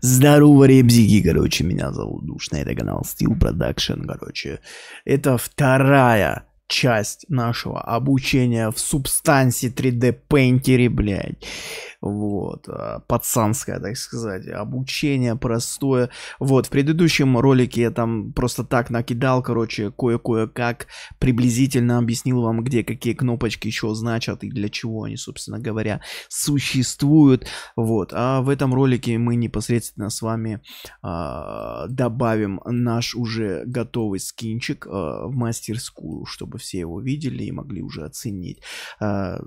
Здорово, ребзики, короче, меня зовут Душный, это канал Steel Production, короче. Это вторая часть нашего обучения в субстанции 3D Painter, блядь. Вот, э, пацанское, так сказать, обучение простое. Вот, в предыдущем ролике я там просто так накидал, короче, кое-кое как приблизительно объяснил вам, где какие кнопочки еще значат и для чего они, собственно говоря, существуют. Вот, а в этом ролике мы непосредственно с вами э, добавим наш уже готовый скинчик э, в мастерскую, чтобы чтобы все его видели и могли уже оценить. А,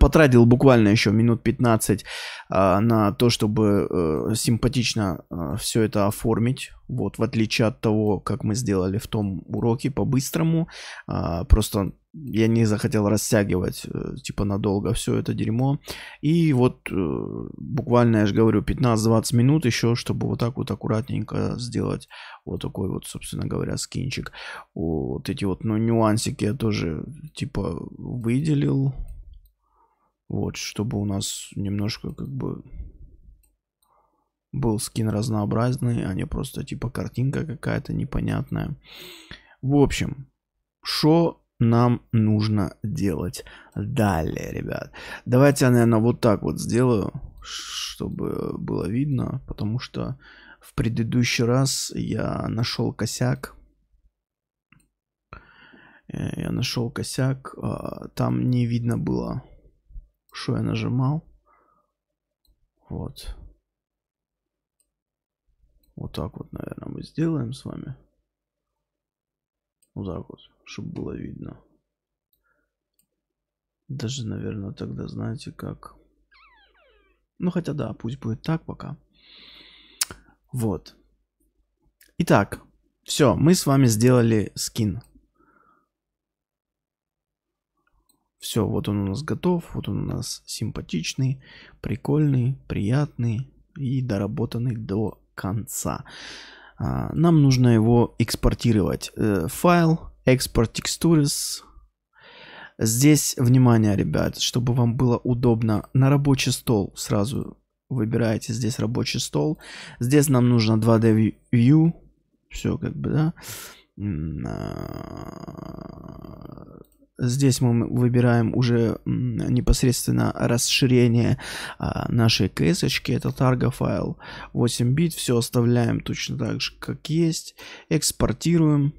потратил буквально еще минут 15 а, на то, чтобы э, симпатично а, все это оформить вот, в отличие от того, как мы сделали в том уроке по-быстрому, а, просто я не захотел растягивать, э, типа, надолго все это дерьмо. И вот э, буквально, я же говорю, 15-20 минут еще, чтобы вот так вот аккуратненько сделать вот такой вот, собственно говоря, скинчик. Вот эти вот ну, нюансики я тоже, типа, выделил. Вот, чтобы у нас немножко как бы был скин разнообразный, а не просто типа картинка какая-то непонятная. В общем, что нам нужно делать далее, ребят? Давайте я, наверное, вот так вот сделаю, чтобы было видно, потому что в предыдущий раз я нашел косяк. Э, я нашел косяк, а, там не видно было, что я нажимал. Вот. Вот так вот, наверное, мы сделаем с вами. Вот так вот, чтобы было видно. Даже, наверное, тогда знаете как. Ну, хотя да, пусть будет так пока. Вот. Итак, все, мы с вами сделали скин. Все, вот он у нас готов, вот он у нас симпатичный, прикольный, приятный и доработанный до конца. А, нам нужно его экспортировать. Э, файл, экспорт текстурис. Здесь, внимание, ребят, чтобы вам было удобно, на рабочий стол сразу выбираете здесь рабочий стол. Здесь нам нужно 2D View. Все как бы, да. А, Здесь мы выбираем уже непосредственно расширение а, нашей кейсочки. Это тарго файл 8 бит. Все оставляем точно так же, как есть. Экспортируем.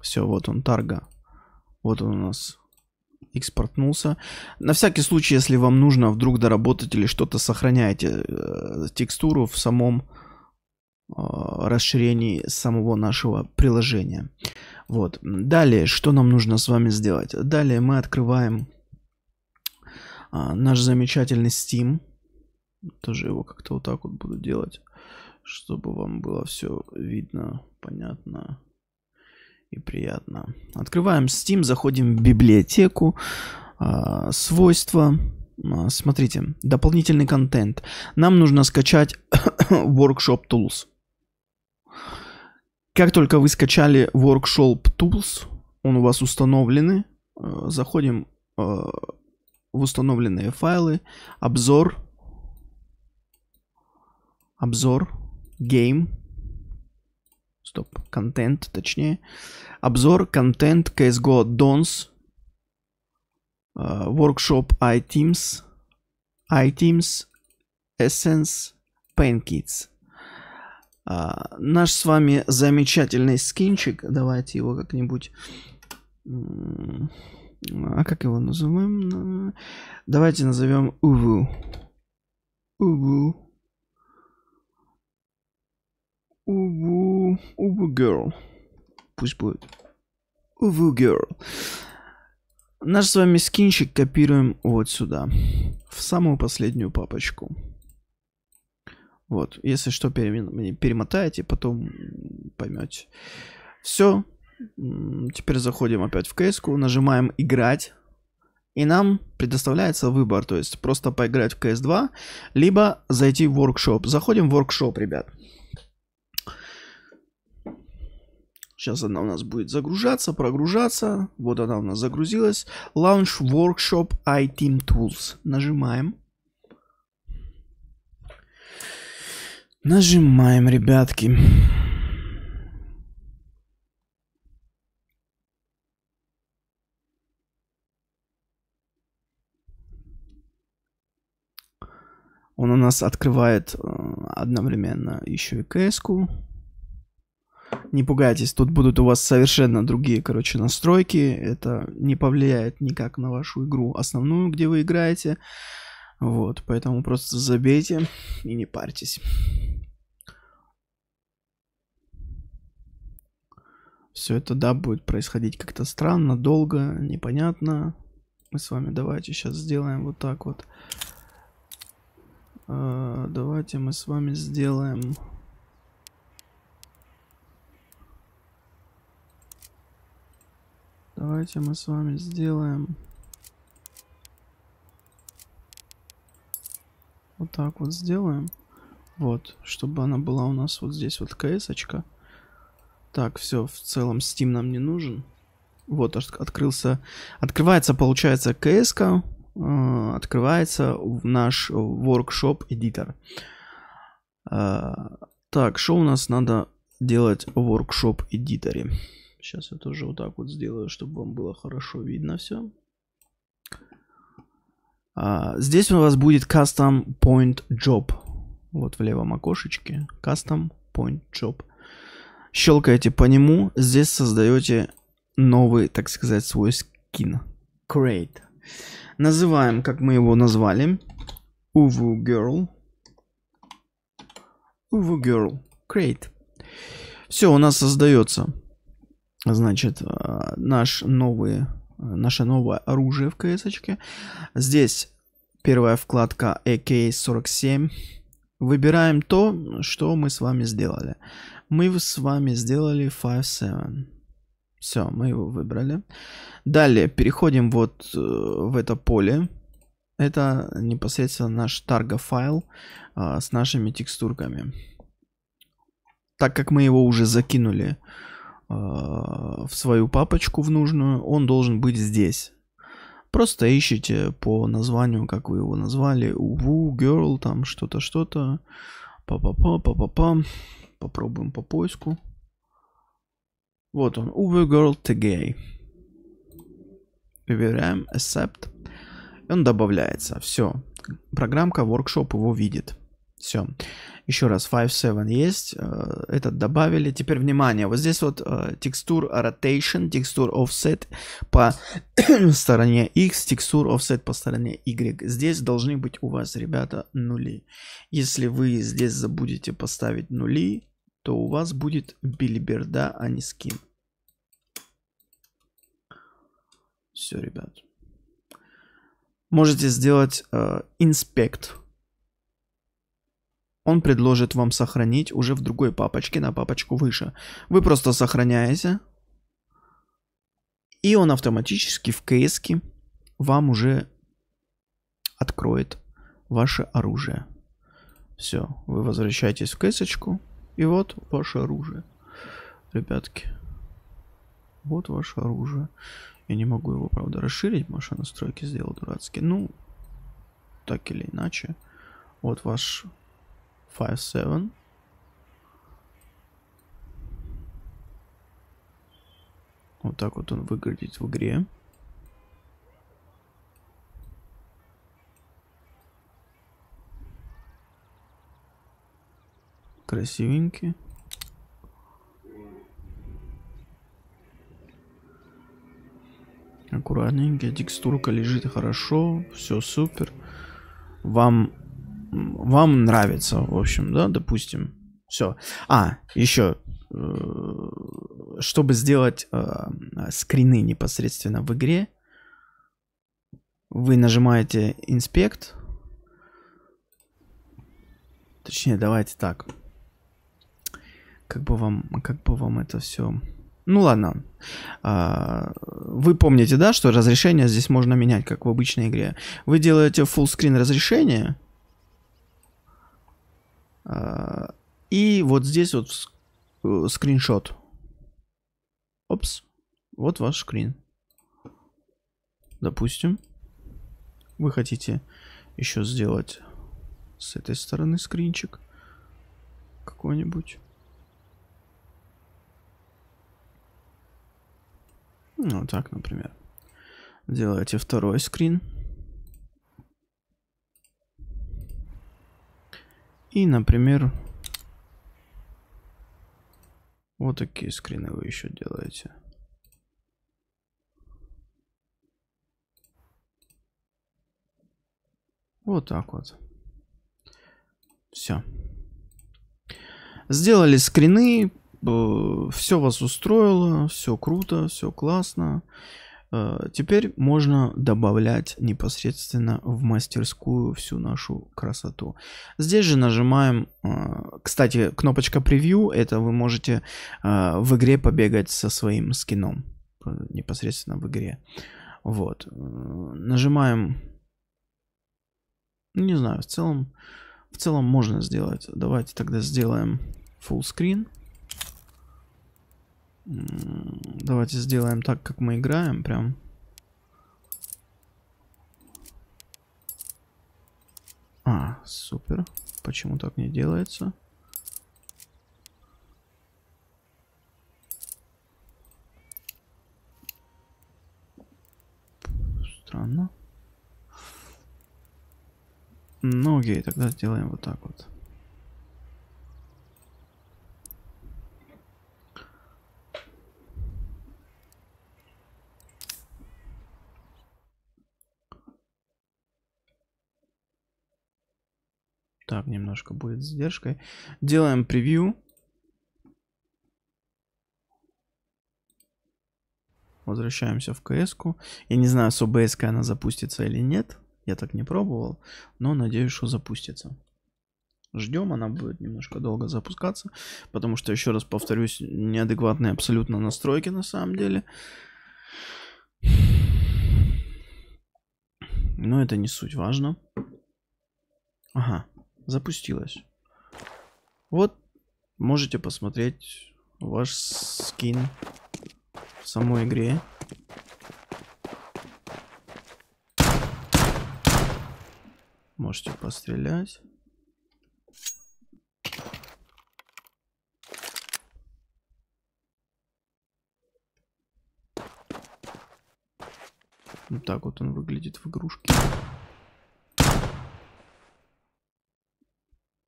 Все, вот он тарго, Вот он у нас экспортнулся. На всякий случай, если вам нужно вдруг доработать или что-то, сохраняйте э, текстуру в самом Э, расширений самого нашего приложения. Вот. Далее, что нам нужно с вами сделать? Далее мы открываем а, наш замечательный Steam. Тоже его как-то вот так вот буду делать, чтобы вам было все видно, понятно и приятно. Открываем Steam, заходим в библиотеку, а, свойства, а, смотрите, дополнительный контент. Нам нужно скачать Workshop Tools. Как только вы скачали Workshop Tools, он у вас установлены. Э, заходим э, в установленные файлы. Обзор. Обзор. Game. Стоп. Контент, точнее. Обзор. Контент. CSGO Dons. Э, workshop iTeams. iTeams. Essence. PainKits. А, наш с вами замечательный скинчик, давайте его как-нибудь... А как его называем? Давайте назовем Уву. Уву. Уву. Уву Girl. Пусть будет. Уву Girl. Наш с вами скинчик копируем вот сюда. В самую последнюю папочку. Вот, если что, перемотаете, потом поймете. Все, теперь заходим опять в кейску, нажимаем «Играть», и нам предоставляется выбор, то есть просто поиграть в CS2, либо зайти в воркшоп. Заходим в воркшоп, ребят. Сейчас она у нас будет загружаться, прогружаться. Вот она у нас загрузилась. Launch Workshop iTeam Tools. Нажимаем. Нажимаем, ребятки. Он у нас открывает э, одновременно еще и кс-ку. Не пугайтесь, тут будут у вас совершенно другие, короче, настройки. Это не повлияет никак на вашу игру основную, где вы играете. Вот, поэтому просто забейте и не парьтесь. Все это, да, будет происходить как-то странно, долго, непонятно. Мы с вами давайте сейчас сделаем вот так вот. А, давайте мы с вами сделаем... Давайте мы с вами сделаем... вот так вот сделаем. Вот, чтобы она была у нас вот здесь вот кс-очка. Так, все, в целом Steam нам не нужен. Вот, открылся, открывается, получается, кс -ка, э, открывается наш workshop editor. Э, так, что у нас надо делать в workshop editor? Сейчас я тоже вот так вот сделаю, чтобы вам было хорошо видно все. А, здесь у вас будет Custom Point Job. Вот в левом окошечке. Custom Point Job. Щелкаете по нему. Здесь создаете новый, так сказать, свой скин. Create. Называем, как мы его назвали. Uvu Girl. Uvu Girl. Create. Все, у нас создается, значит, а, наш новый наше новое оружие в КС-очке. Здесь первая вкладка AK-47. Выбираем то, что мы с вами сделали. Мы с вами сделали 5.7. Все, мы его выбрали. Далее переходим вот э, в это поле. Это непосредственно наш тарго файл а, э, с нашими текстурками. Так как мы его уже закинули Э, в свою папочку в нужную, он должен быть здесь. Просто ищите по названию, как вы его назвали, уву, girl, там что-то, что-то, па-па-па, па-па-па, попробуем по поиску. Вот он, уву, girl, tg. выбираем accept, и он добавляется, все. Программка, workshop его видит. Все. Еще раз, 5.7 есть. Э, этот добавили. Теперь внимание. Вот здесь вот э, текстур rotation, текстур offset по стороне X, текстур offset по стороне Y. Здесь должны быть у вас, ребята, нули. Если вы здесь забудете поставить нули, то у вас будет билиберда, а не скин. Все, ребят. Можете сделать э, inspect он предложит вам сохранить уже в другой папочке, на папочку выше. Вы просто сохраняете. И он автоматически в кейске вам уже откроет ваше оружие. Все, вы возвращаетесь в кейсочку. И вот ваше оружие. Ребятки, вот ваше оружие. Я не могу его, правда, расширить, потому что настройки сделал дурацкий. Ну, так или иначе. Вот ваш Five seven. Вот так вот он выглядит в игре. Красивенький. аккуратненький, текстурка лежит хорошо, все супер. Вам вам нравится, в общем, да, допустим. Все. А, еще, э, чтобы сделать э, скрины непосредственно в игре, вы нажимаете инспект. Точнее, давайте так. Как бы вам, как бы вам это все... Ну ладно. А, вы помните, да, что разрешение здесь можно менять, как в обычной игре. Вы делаете full screen разрешение, а, и вот здесь вот э, скриншот. Опс. Вот ваш скрин. Допустим. Вы хотите еще сделать с этой стороны скринчик какой-нибудь. Ну, вот так, например. Делаете второй скрин. И, например, вот такие скрины вы еще делаете. Вот так вот. Все. Сделали скрины, все вас устроило, все круто, все классно. Э, теперь можно добавлять непосредственно в мастерскую всю нашу красоту. Здесь же нажимаем, э, кстати, кнопочка превью, это вы можете э, в игре побегать со своим скином, непосредственно в игре. Вот, нажимаем, не знаю, в целом, в целом можно сделать. Давайте тогда сделаем full screen. Давайте сделаем так, как мы играем, прям. А, супер. Почему так не делается? Странно. Ну окей, тогда сделаем вот так вот. так немножко будет с задержкой. Делаем превью. Возвращаемся в кс -ку. Я не знаю, с обс она запустится или нет. Я так не пробовал, но надеюсь, что запустится. Ждем, она будет немножко долго запускаться, потому что, еще раз повторюсь, неадекватные абсолютно настройки на самом деле. Но это не суть, важно. Ага, запустилась. Вот, можете посмотреть ваш скин в самой игре. Можете пострелять. Вот ну, так вот он выглядит в игрушке.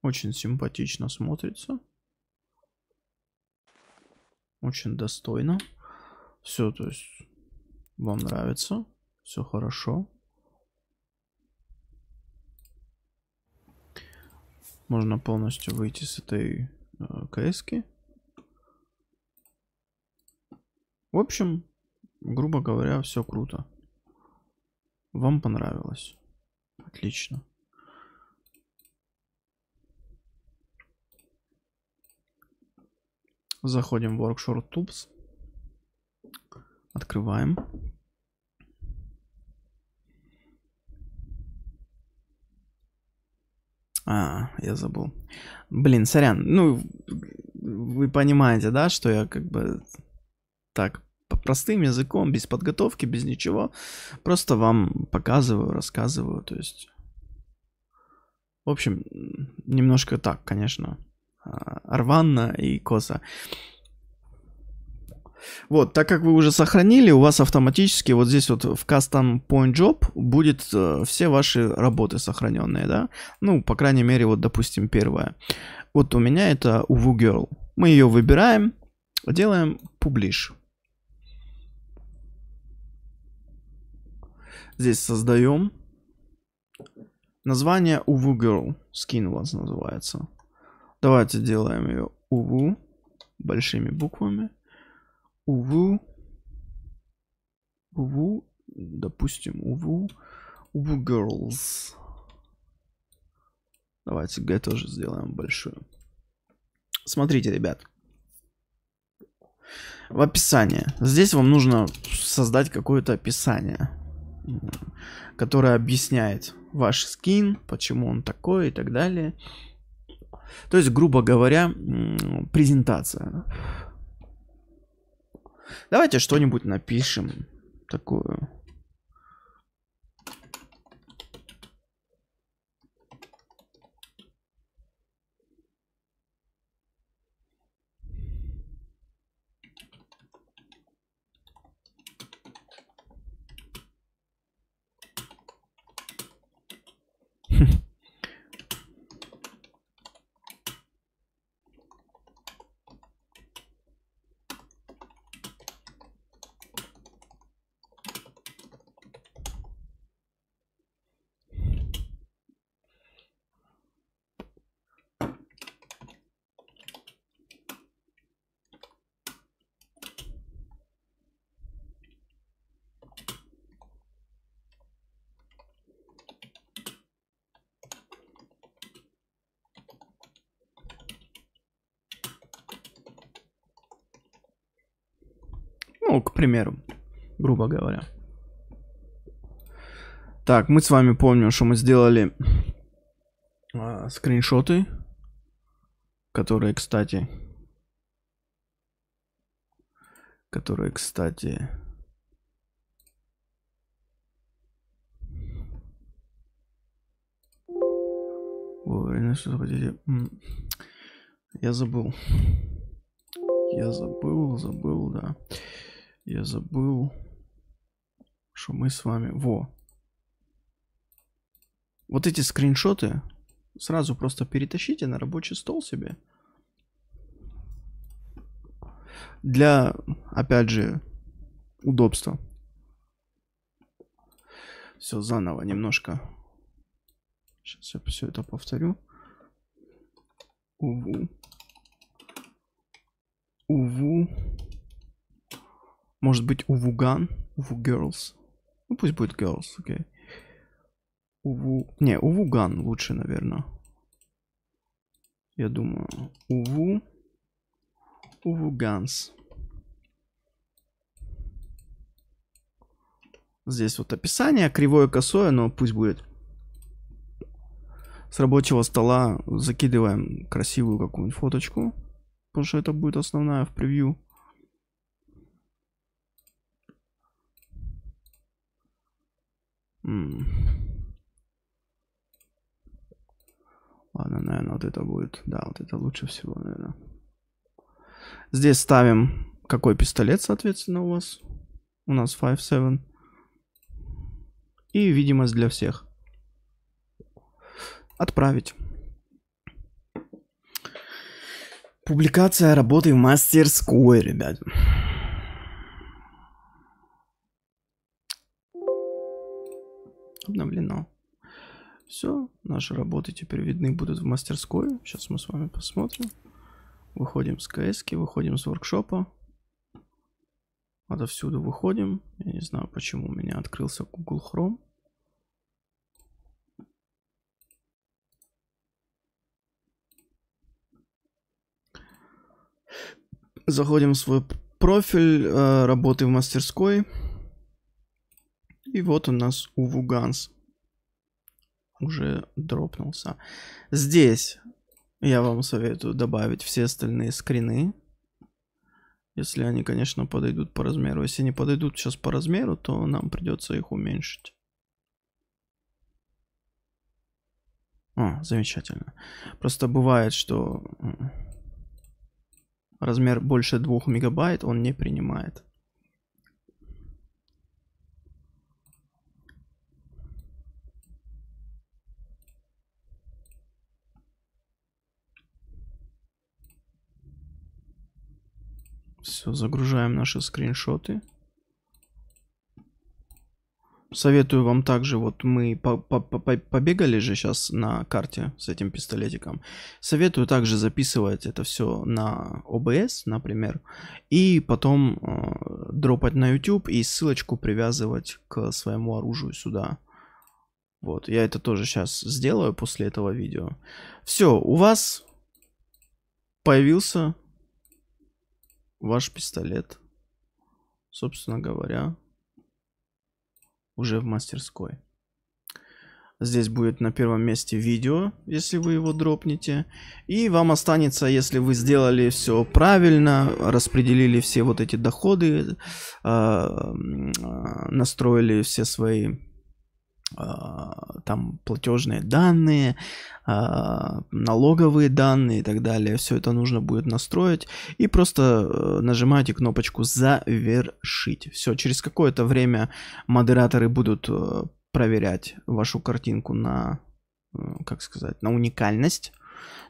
Очень симпатично смотрится. Очень достойно. Все, то есть вам нравится. Все хорошо. Можно полностью выйти с этой э, кс-ки. В общем, грубо говоря, все круто. Вам понравилось. Отлично. Заходим в Workshop Tools. Открываем. А, я забыл. Блин, сорян. Ну, вы понимаете, да, что я как бы так простым языком, без подготовки, без ничего. Просто вам показываю, рассказываю. То есть, в общем, немножко так, конечно. А, рвано и косо. Вот, так как вы уже сохранили, у вас автоматически вот здесь вот в Custom Point Job будет э, все ваши работы сохраненные, да? Ну, по крайней мере, вот, допустим, первая. Вот у меня это UV Girl. Мы ее выбираем, делаем Publish. Здесь создаем. Название UV Girl. Skin у вас называется. Давайте делаем ее УВУ большими буквами. УВУ. УВУ. Допустим, УВУ. УВУ Girls. Давайте Г тоже сделаем большую. Смотрите, ребят. В описании. Здесь вам нужно создать какое-то описание, которое объясняет ваш скин, почему он такой и так далее. То есть, грубо говоря, презентация. Давайте что-нибудь напишем такую. Hmm. Ну, к примеру, грубо говоря. Так, мы с вами помним, что мы сделали э, скриншоты, которые, кстати, которые, кстати, Ой, на что захотите? Я забыл. Я забыл, забыл, да я забыл, что мы с вами... Во. Вот эти скриншоты сразу просто перетащите на рабочий стол себе. Для, опять же, удобства. Все заново немножко. Сейчас я все это повторю. Уву. Уву. Может быть, Увуган? Уву Girls? Ну, пусть будет Girls, окей. Okay. Уву... Не, Увуган лучше, наверное. Я думаю. Уву... Увуганс. Здесь вот описание, кривое, косое, но пусть будет. С рабочего стола закидываем красивую какую-нибудь фоточку, потому что это будет основная в превью. Ладно, наверное, вот это будет. Да, вот это лучше всего, наверное. Здесь ставим, какой пистолет, соответственно, у вас. У нас 5-7. И видимость для всех. Отправить. Публикация работы в мастерской, ребят. обновлено. Все, наши работы теперь видны будут в мастерской. Сейчас мы с вами посмотрим. Выходим с КС, выходим с воркшопа. Отовсюду выходим. Я не знаю, почему у меня открылся Google Chrome. Заходим в свой профиль, э, работы в мастерской. И вот у нас Увуганс уже дропнулся. Здесь я вам советую добавить все остальные скрины. Если они, конечно, подойдут по размеру. Если не подойдут сейчас по размеру, то нам придется их уменьшить. А, замечательно. Просто бывает, что размер больше 2 мегабайт он не принимает. Все, загружаем наши скриншоты. Советую вам также, вот мы по -по -по побегали же сейчас на карте с этим пистолетиком. Советую также записывать это все на OBS, например, и потом э, дропать на YouTube и ссылочку привязывать к своему оружию сюда. Вот, я это тоже сейчас сделаю после этого видео. Все, у вас появился ваш пистолет, собственно говоря, уже в мастерской. Здесь будет на первом месте видео, если вы его дропнете. И вам останется, если вы сделали все правильно, распределили все вот эти доходы, а, а, настроили все свои а, там платежные данные, а, налоговые данные и так далее. Все это нужно будет настроить. И просто э, нажимаете кнопочку «Завершить». Все, через какое-то время модераторы будут э, проверять вашу картинку на, э, как сказать, на уникальность.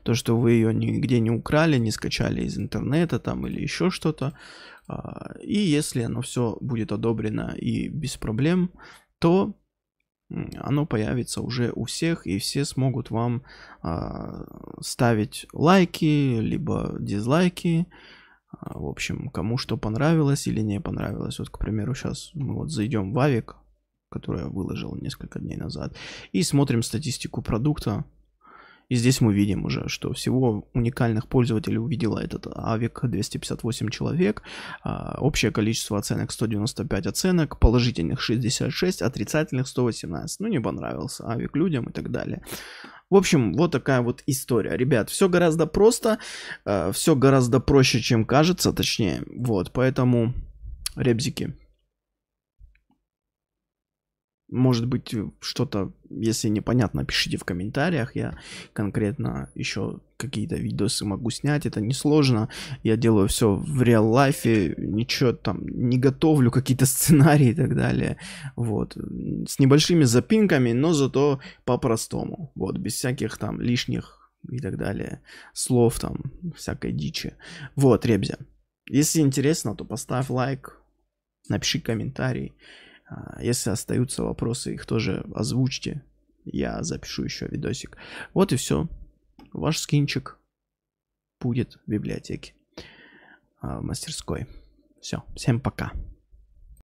То, что вы ее нигде не украли, не скачали из интернета там или еще что-то. А, и если оно все будет одобрено и без проблем, то оно появится уже у всех, и все смогут вам а, ставить лайки, либо дизлайки. А, в общем, кому что понравилось или не понравилось. Вот, к примеру, сейчас мы вот зайдем в Авик, который я выложил несколько дней назад, и смотрим статистику продукта. И здесь мы видим уже, что всего уникальных пользователей увидела этот авик 258 человек, а, общее количество оценок 195 оценок, положительных 66, отрицательных 118. Ну, не понравился авик людям и так далее. В общем, вот такая вот история. Ребят, все гораздо просто, э, все гораздо проще, чем кажется, точнее. Вот, поэтому, ребзики, может быть, э, что-то, если непонятно, пишите в комментариях. Я конкретно еще какие-то видосы могу снять. Это несложно. Я делаю все в реал-лайфе. Ничего там не готовлю, какие-то сценарии и так далее. Вот. С небольшими запинками, но зато по-простому. Вот. Без всяких там лишних и так далее. Слов там, всякой дичи. Вот, ребзя. Если интересно, то поставь лайк, напиши комментарий. А, если остаются вопросы, их тоже озвучьте. Я запишу еще видосик. Вот и все. Ваш скинчик будет в библиотеке, а, в мастерской. Все, всем пока.